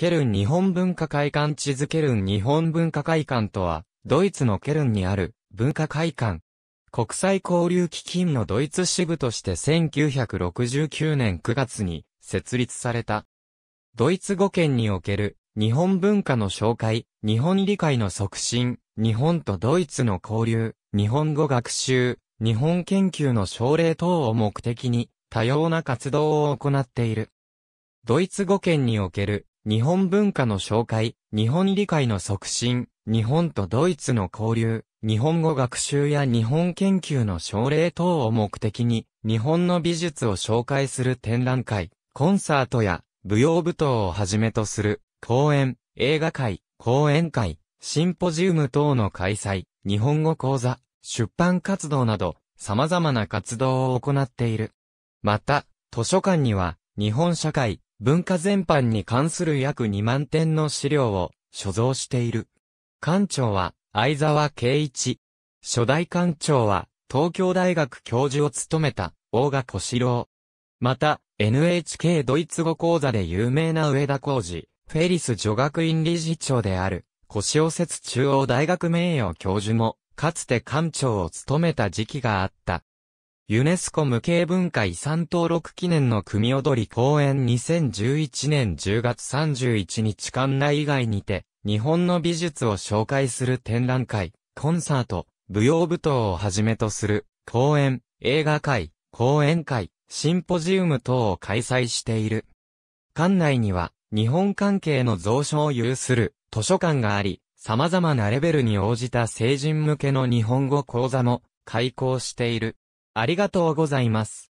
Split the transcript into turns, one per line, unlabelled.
ケルン日本文化会館地図ケルン日本文化会館とは、ドイツのケルンにある文化会館。国際交流基金のドイツ支部として1969年9月に設立された。ドイツ語圏における日本文化の紹介、日本理解の促進、日本とドイツの交流、日本語学習、日本研究の奨励等を目的に多様な活動を行っている。ドイツ語圏における日本文化の紹介、日本理解の促進、日本とドイツの交流、日本語学習や日本研究の奨励等を目的に、日本の美術を紹介する展覧会、コンサートや舞踊舞踏をはじめとする、公演、映画会、講演会、シンポジウム等の開催、日本語講座、出版活動など、様々な活動を行っている。また、図書館には、日本社会、文化全般に関する約2万点の資料を所蔵している。館長は相沢圭一。初代館長は東京大学教授を務めた大賀小四郎。また、NHK ドイツ語講座で有名な上田浩二、フェリス女学院理事長である、小小節中央大学名誉教授も、かつて館長を務めた時期があった。ユネスコ無形文化遺産登録記念の組踊り公演2011年10月31日館内以外にて、日本の美術を紹介する展覧会、コンサート、舞踊舞踏をはじめとする、公演、映画会、講演会、シンポジウム等を開催している。館内には、日本関係の蔵書を有する図書館があり、様々なレベルに応じた成人向けの日本語講座も開講している。ありがとうございます。